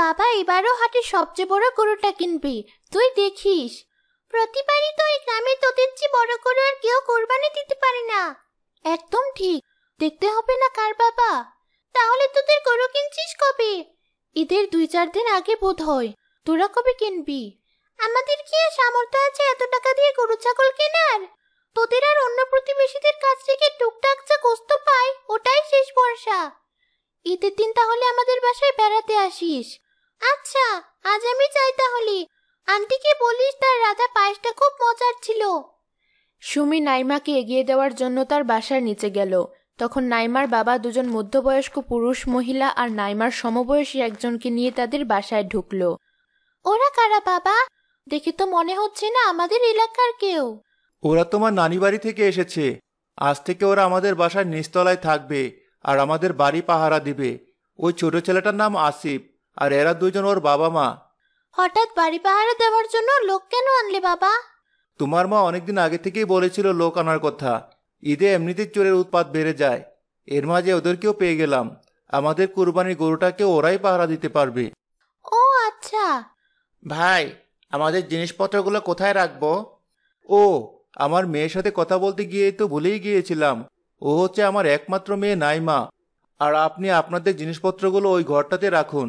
বাবা এবারও হাটে সবচেয়ে বড় গরুটা কিনবি তুই দেখিস প্রতিবারই তো এই গ্রামে তোদের চেয়ে বড় গরু আর কেউ কোরবানি দিতে পারে না একদম ঠিক দেখতে হবে না কার বাবা তাহলে তোদের গরু কিনছিস কবে ঈদের দুই চার দিন আগে বোধ হয় তোরা কবে কিনবি আমাদের কি সামর্থ্য আছে এত টাকা দিয়ে গরু ছাগল কেনার তোদের আর অন্য প্রতিবেশীদের কাছ থেকে টুকটাক যা কষ্ট পায় ওটাই শেষ ভরসা ঈদের দিন তাহলে আমাদের বাসায় বেড়াতে আসিস আচ্ছা আজ আমি যাই তাহলে আন্টিকে বলিস তার রাজা পায়েসটা খুব মজার ছিল সুমি নাইমাকে এগিয়ে দেওয়ার জন্য তার বাসার নিচে গেল তখন নাইমার বাবা দুজন মধ্যবয়স্ক পুরুষ মহিলা আর নাইমার সমবয়সী একজনকে নিয়ে তাদের বাসায় ঢুকল ওরা কারা বাবা দেখে তো মনে হচ্ছে না আমাদের এলাকার কেউ ওরা তোমার নানি বাড়ি থেকে এসেছে আজ থেকে ওরা আমাদের বাসার নিস্তলায় থাকবে আর আমাদের বাড়ি পাহারা দিবে ওই ছোট ছেলেটার নাম আসিফ আর এরা দুজন ওর বাবা মা হঠাৎ বাড়ি পাহারা দেওয়ার জন্য লোক কেন আনলে বাবা তোমার মা অনেকদিন আগে থেকেই বলেছিল লোক আনার কথা ঈদে এমনিতে চোরের উৎপাত বেড়ে যায় এর মাঝে ওদেরকেও পেয়ে গেলাম আমাদের কুরবানির গরুটাকে ওরাই পাহারা দিতে পারবে ও আচ্ছা ভাই আমাদের জিনিসপত্রগুলো কোথায় রাখবো ও আমার মেয়ের সাথে কথা বলতে গিয়ে তো ভুলেই গিয়েছিলাম ও হচ্ছে আমার একমাত্র মেয়ে নাইমা আর আপনি আপনাদের জিনিসপত্রগুলো ওই ঘরটাতে রাখুন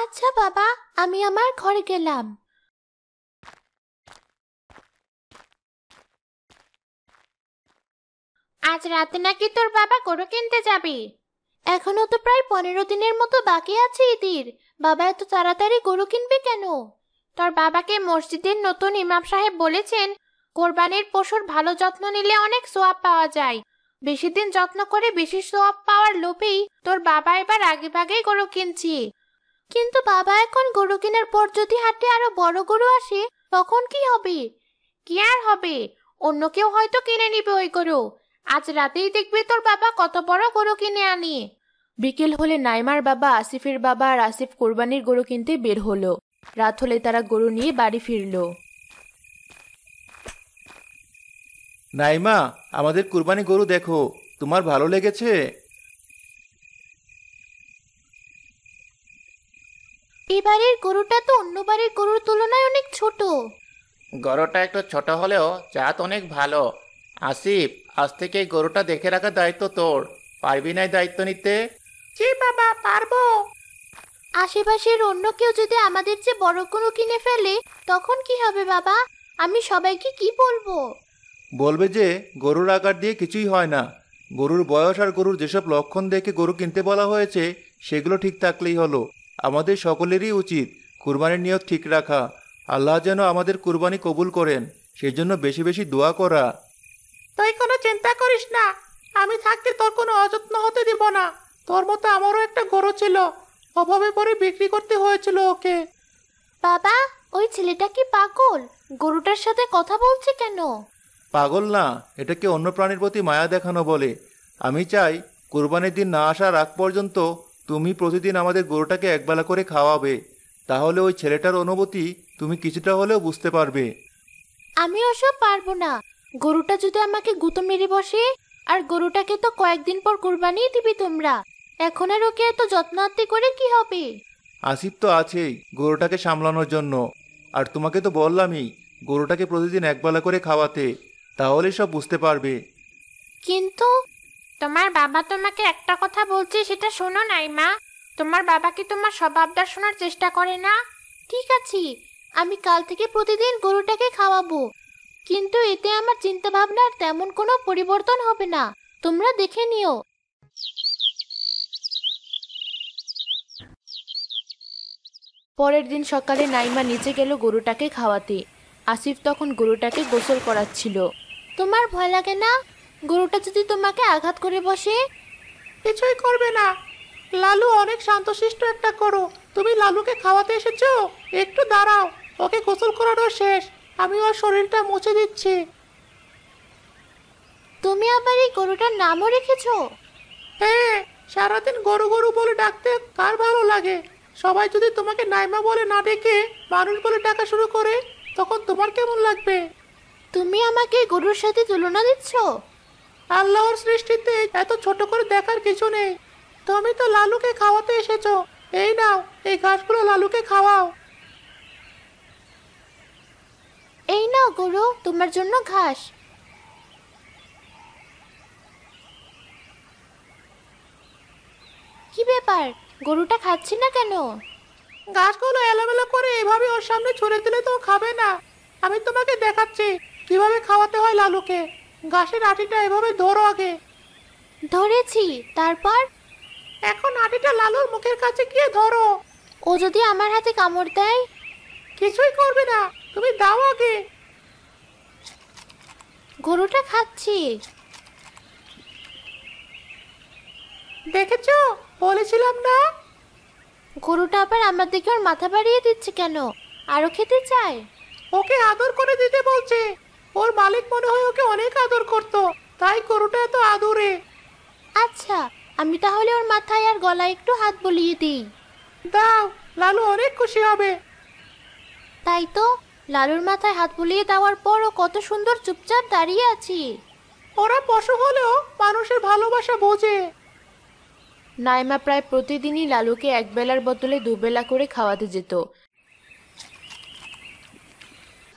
আচ্ছা বাবা আমি আমার ঘরে গেলাম আজ রাতে নাকি তোর বাবা গরু কিনতে যাবি এখনো তো প্রায় পনেরো দিনের মতো বাকি আছে ঈদের বাবা এত তাড়াতাড়ি গরু কিনবে কেন তোর বাবাকে মসজিদের নতুন ইমাম সাহেব বলেছেন কোরবানির পশুর ভালো যত্ন নিলে অনেক সোয়াব পাওয়া যায় বেশি দিন যত্ন করে বেশি সোয়াব পাওয়ার লোভেই তোর বাবা এবার আগে ভাগেই গরু কিনছি কিন্তু বাবা এখন গরু কেনার পর যদি হাটে আরো বড় গরু আসে তখন কি হবে কি আর হবে অন্য কেউ হয়তো কিনে নিবে ওই গরু আজ রাতেই দেখবে তোর বাবা কত বড় গরু কিনে আনি বিকেল হলে নাইমার বাবা আসিফের বাবা আর আসিফ কোরবানির গরু কিনতে বের হলো রাত হলে তারা গরু নিয়ে বাড়ি ফিরল নাইমা আমাদের কুরবানি গরু দেখো তোমার ভালো লেগেছে এবারের গরুটা তো অন্যবারের গরুর তুলনায় অনেক ছোট গরুটা একটু ছোট হলেও জাত অনেক ভালো আসিফ আজ থেকে গরুটা দেখে রাখার দায়িত্ব তোর পারবি না দায়িত্ব নিতে জি বাবা পারবো আশেপাশের অন্য কেউ যদি আমাদের যে বড় গরু কিনে ফেলে তখন কি হবে বাবা আমি সবাইকে কি বলবো বলবে যে গরুর আকার দিয়ে কিছুই হয় না গরুর বয়স আর গরুর যেসব লক্ষণ দেখে গরু কিনতে বলা হয়েছে সেগুলো ঠিক থাকলেই হলো আমাদের সকলেরই উচিত কুরবানির নিয়ত ঠিক রাখা আল্লাহ যেন আমাদের কুরবানি কবুল করেন সেজন্য বেশি বেশি দোয়া করা তাই কোনো চিন্তা করিস না আমি থাকতে তোর কোনো অযত্ন হতে দিব না তোর মতো আমারও একটা গরু ছিল অভাবে পরে বিক্রি করতে হয়েছিল ওকে বাবা ওই ছেলেটা কি পাগল গরুটার সাথে কথা বলছে কেন পাগল না এটাকে অন্য প্রাণীর প্রতি মায়া দেখানো বলে আমি চাই কুরবানির দিন না আসার আগ পর্যন্ত তুমি প্রতিদিন আমাদের গরুটাকে একবেলা করে খাওয়াবে তাহলে ওই ছেলেটার অনুভূতি তুমি কিছুটা হলেও বুঝতে পারবে আমি ওসব পারবো না গরুটা যদি আমাকে গুঁতো মেরে বসে আর গরুটাকে তো কয়েকদিন পর কোরবানি দিবি তোমরা এখন আর ওকে এত যত্নাত্তি করে কি হবে আসিফ তো আছেই গরুটাকে সামলানোর জন্য আর তোমাকে তো বললামই গরুটাকে প্রতিদিন একবেলা করে খাওয়াতে তাহলে সব বুঝতে পারবে কিন্তু তোমার বাবা তোমাকে একটা কথা বলছে সেটা শোনো নাই মা তোমার বাবা কি তোমার সব আবদার শোনার চেষ্টা করে না ঠিক আছে আমি কাল থেকে প্রতিদিন গরুটাকে খাওয়াবো কিন্তু এতে আমার চিন্তা ভাবনার তেমন কোনো পরিবর্তন হবে না তোমরা দেখে নিও পরের দিন সকালে নাইমা নিচে গেল গরুটাকে খাওয়াতে আসিফ তখন গরুটাকে গোসল করাচ্ছিল তোমার ভয় লাগে না গরুটা যদি তোমাকে আঘাত করে বসে কিছুই করবে না লালু অনেক শান্তশিষ্ট একটা করো তুমি লালুকে খাওয়াতে এসেছো একটু দাঁড়াও ওকে গোসল করানো শেষ আমি ওর শরীরটা মুছে দিচ্ছি তুমি আবার এই গরুটার নামও রেখেছো হ্যাঁ সারাদিন গরু গরু বলে ডাকতে কার ভালো লাগে সবাই যদি তোমাকে নাইমা বলে না ডেকে মানুষ বলে ডাকা শুরু করে তখন তোমার কেমন লাগবে তুমি আমাকে গরুর সাথে তুলনা দিচ্ছ আল্লাহর সৃষ্টিতে এত ছোট করে দেখার কিছু নেই তুমি তো লালুকে খাওয়াতে এসেছো এই নাও এই ঘাসগুলো লালুকে খাওয়াও এই নাও গরু তোমার জন্য ঘাস কি ব্যাপার গরুটা খাচ্ছে না কেন গাছগুলো এলোমেলো করে এভাবে ওর সামনে ছড়ে দিলে তো খাবে না আমি তোমাকে দেখাচ্ছি কিভাবে খাওয়াতে হয় লালুকে গাছের আটিটা এভাবে ধরো আগে ধরেছি তারপর এখন আটিটা লালুর মুখের কাছে গিয়ে ধরো ও যদি আমার হাতে কামড় দেয় কিছুই করবে না তুমি দাও আগে গরুটা খাচ্ছি দেখেছো বলেছিলাম না গরুটা আবার আমার দিকে ওর মাথা বাড়িয়ে দিচ্ছে কেন আরো খেতে চায় ওকে আদর করে দিতে বলছে ওর মালিক মনে হয় ওকে অনেক আদর করত তাই গরুটা এত আদরে আচ্ছা আমি তাহলে ওর মাথায় আর গলায় একটু হাত বলিয়ে দিই দাও লালু অনেক খুশি হবে তাই তো লালুর মাথায় হাত বুলিয়ে দেওয়ার পর ও কত সুন্দর চুপচাপ দাঁড়িয়ে আছি ওরা পশু হলেও মানুষের ভালোবাসা বোঝে নাইমা প্রায় প্রতিদিনই লালুকে একবেলার বদলে দুবেলা করে খাওয়াতে যেত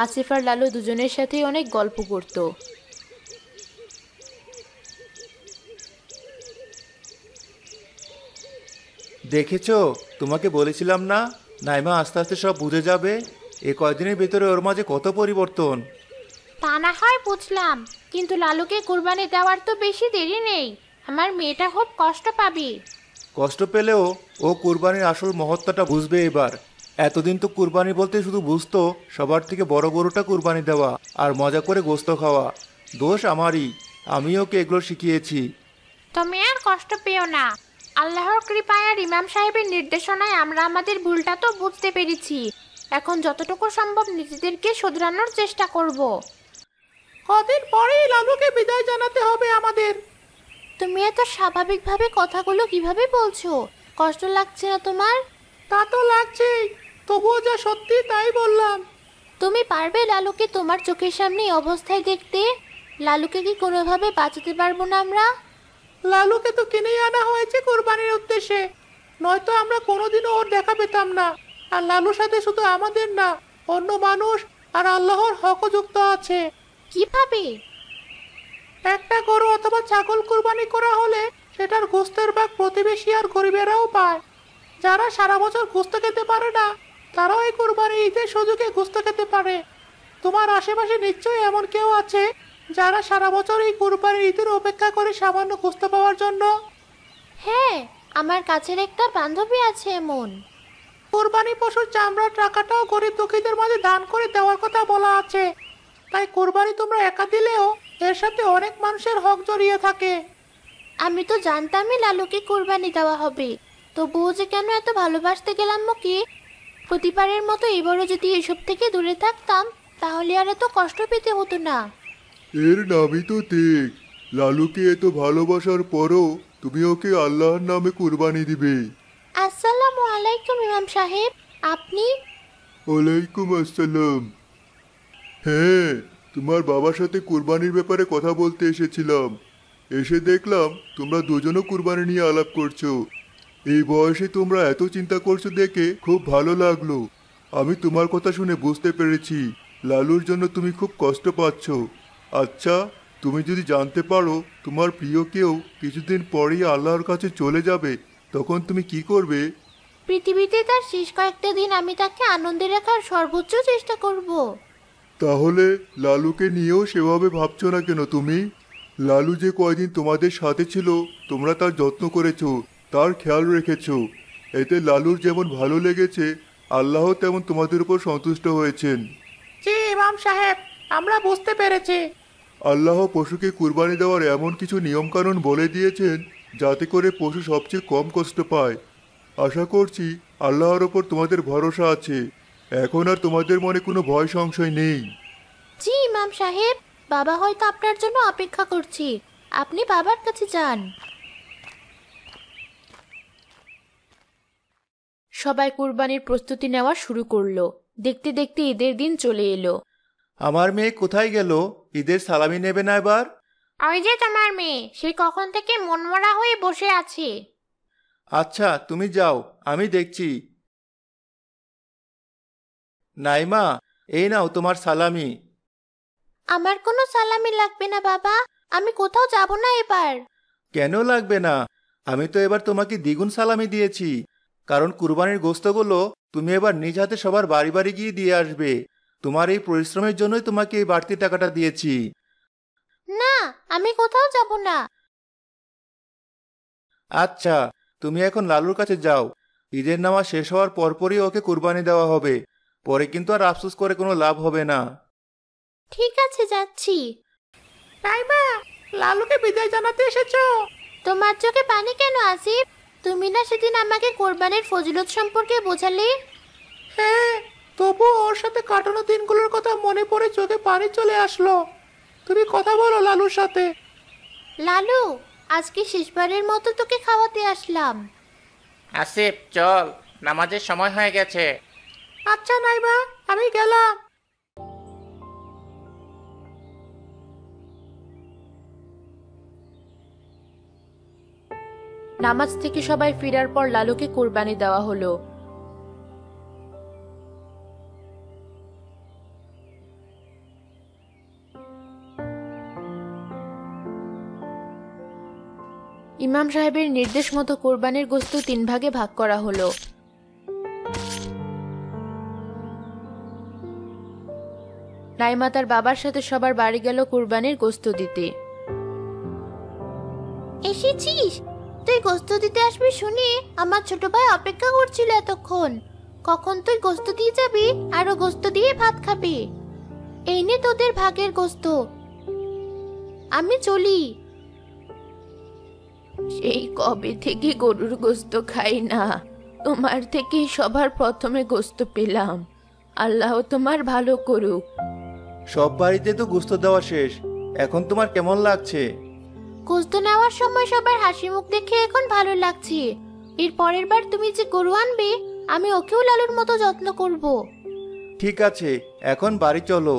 আসিফ আর লালু দুজনের সাথেই অনেক গল্প করত দেখেছ তোমাকে বলেছিলাম না নাইমা আস্তে আস্তে সব বুঝে যাবে এ কয়দিনের ভেতরে ওর মাঝে কত পরিবর্তন তা না হয় বুঝলাম কিন্তু লালুকে কুরবানি দেওয়ার তো বেশি দেরি নেই আমার মেয়েটা খুব কষ্ট পাবে কষ্ট পেলেও ও কুরবানির আসল মহত্বটা বুঝবে এবার এতদিন তো কুরবানি বলতে শুধু বুঝতো সবার থেকে বড় গরুটা কুরবানি দেওয়া আর মজা করে গোস্ত খাওয়া দোষ আমারই আমি ওকে এগুলো শিখিয়েছি তুমি আর কষ্ট পেও না আল্লাহর কৃপায় আর ইমাম সাহেবের নির্দেশনায় আমরা আমাদের ভুলটা তো বুঝতে পেরেছি এখন যতটুকু সম্ভব নিজেদেরকে শোধরানোর চেষ্টা করব কদিন পরেই লালুকে বিদায় জানাতে হবে আমাদের তুমি এত স্বাভাবিকভাবে কথাগুলো কিভাবে বলছো কষ্ট লাগছে না তোমার তা তো লাগছেই তবুও যা সত্যি তাই বললাম তুমি পারবে লালুকে তোমার চোখের সামনে অবস্থায় দেখতে লালুকে কি কোনোভাবে বাঁচাতে পারবো না আমরা লালুকে তো কিনেই আনা হয়েছে কোরবানির উদ্দেশ্যে নয়তো আমরা কোনোদিনও ওর দেখা পেতাম না আর লালুর সাথে শুধু আমাদের না অন্য মানুষ আর আল্লাহর হকও যুক্ত আছে কিভাবে একটা গরু অথবা ছাগল কোরবানি করা হলে সেটার গোস্তের ভাগ প্রতিবেশী আর গরিবেরাও পায় যারা সারা বছর ঘুষতে খেতে পারে না তারাও এই কোরবানি ঈদের সুযোগে ঘুষতে খেতে পারে তোমার আশেপাশে নিশ্চয়ই এমন কেউ আছে যারা সারা বছর এই কোরবানি ঈদের অপেক্ষা করে সামান্য ঘুষতে পাওয়ার জন্য হ্যাঁ আমার কাছের একটা বান্ধবী আছে এমন কোরবানি পশুর চামড়ার টাকাটাও গরিব দুঃখীদের মাঝে দান করে দেওয়ার কথা বলা আছে তাই কোরবানি তোমরা একা দিলেও এর সাথে অনেক মানুষের হক জড়িয়ে থাকে আমি তো জানতামই লালুকে কোরবানি দেওয়া হবে তবুও যে কেন এত ভালোবাসতে গেলাম মুখে প্রতিবারের মতো এবারও যদি এসব থেকে দূরে থাকতাম তাহলে আর এত কষ্ট পেতে হতো না এর নামই তো ঠিক লালুকে এত ভালোবাসার পরও তুমি ওকে আল্লাহর নামে কুরবানি দিবে আসসালামু আলাইকুম ইমাম সাহেব আপনি ওয়ালাইকুম আসসালাম হ্যাঁ তোমার বাবার সাথে কুরবানির ব্যাপারে কথা বলতে এসেছিলাম এসে দেখলাম তোমরা দুজনও কুরবানি নিয়ে আলাপ করছো এই বয়সে তোমরা এত চিন্তা করছো দেখে খুব ভালো লাগলো আমি তোমার কথা শুনে বুঝতে পেরেছি লালুর জন্য তুমি খুব কষ্ট পাচ্ছ আচ্ছা তুমি যদি জানতে পারো তোমার প্রিয় কেউ কিছুদিন পরেই আল্লাহর কাছে চলে যাবে তখন তুমি কি করবে পৃথিবীতে তার শেষ কয়েকটা দিন আমি তাকে আনন্দে রাখার সর্বোচ্চ চেষ্টা করব তাহলে লালুকে নিয়েও সেভাবে ভাবছো না কেন তুমি লালু যে কয়দিন তোমাদের সাথে ছিল তোমরা তার যত্ন করেছো তার খেয়াল রেখেছ এতে লালুর যেমন ভালো লেগেছে আল্লাহ তেমন তোমাদের উপর সন্তুষ্ট হয়েছেন জি ইমাম সাহেব আমরা বুঝতে পেরেছি আল্লাহ পশুকে কুরবানি দেওয়ার এমন কিছু নিয়মকানুন বলে দিয়েছেন যাতে করে পশু সবচেয়ে কম কষ্ট পায় আশা করছি আল্লাহর ওপর তোমাদের ভরসা আছে এখন আর তোমাদের মনে কোনো ভয় সংশয় নেই জি ইমাম সাহেব বাবা হয়তো আপনার জন্য অপেক্ষা করছি আপনি বাবার কাছে যান সবাই কুরবানির প্রস্তুতি নেওয়া শুরু করলো দেখতে দেখতে ঈদের দিন চলে এলো আমার মেয়ে কোথায় গেল ঈদের সালামি নেবে না এবার ওই যে তোমার মেয়ে সে কখন থেকে মনমরা হয়ে বসে আছে আচ্ছা তুমি যাও আমি দেখছি নাইমা এই নাও তোমার সালামি আমার কোনো সালামি লাগবে না বাবা আমি কোথাও যাব না এবার কেন লাগবে না আমি তো এবার তোমাকে দ্বিগুণ সালামি দিয়েছি কারণ কুরবানির গোস্তগুলো তুমি এবার নিজ হাতে সবার বাড়ি বাড়ি গিয়ে দিয়ে আসবে তোমার এই পরিশ্রমের জন্যই তোমাকে এই বাড়তি টাকাটা দিয়েছি না আমি কোথাও যাব না আচ্ছা তুমি এখন লালুর কাছে যাও ঈদের নামা শেষ হওয়ার পরপরই ওকে কুরবানি দেওয়া হবে পরে কিন্তু আর আফসোস করে কোনো লাভ হবে না ঠিক আছে যাচ্ছি তাই মা লালুকে বিদায় জানাতে এসেছো তোমার চোখে পানি কেন আসিফ তুমি না সেদিন আমাকে কোরবানির ফজিলত সম্পর্কে বোঝালে হ্যাঁ তবু ওর সাথে কাটানো দিনগুলোর কথা মনে পড়ে চোখে পানি চলে আসলো তুমি কথা বলো লালুর সাথে লালু আজকে শেষবারের মতো তোকে খাওয়াতে আসলাম আসিফ চল নামাজের সময় হয়ে গেছে আচ্ছা নাইবা আমি গেলাম নামাজ থেকে সবাই ফেরার পর লালুকে কোরবানি দেওয়া হলো ইমাম সাহেবের নির্দেশ মতো কোরবানির গোস্ত তিন ভাগে ভাগ করা হলো নাইমা তার বাবার সাথে সবার বাড়ি গেল কোরবানির গোস্ত দিতে এসেছিস তুই গোস্ত দিতে আসবি শুনি আমার ছোট ভাই অপেক্ষা করছিল এতক্ষণ কখন তুই গোস্ত দিয়ে যাবি আরো গোস্ত দিয়ে ভাত খাবি এই নে তোদের ভাগের গোস্ত আমি চলি সেই কবে থেকে গরুর গোস্ত খাই না তোমার থেকে সবার প্রথমে গোস্ত পেলাম আল্লাহ তোমার ভালো করুক সব বাড়িতে তো গোস্ত দেওয়া শেষ এখন তোমার কেমন লাগছে গোস্ত নেওয়ার সময় সবার হাসি মুখ দেখে এখন ভালো লাগছে এর পরের বার তুমি যে গরু আনবে আমি ওকেও লালুর মতো যত্ন করব ঠিক আছে এখন বাড়ি চলো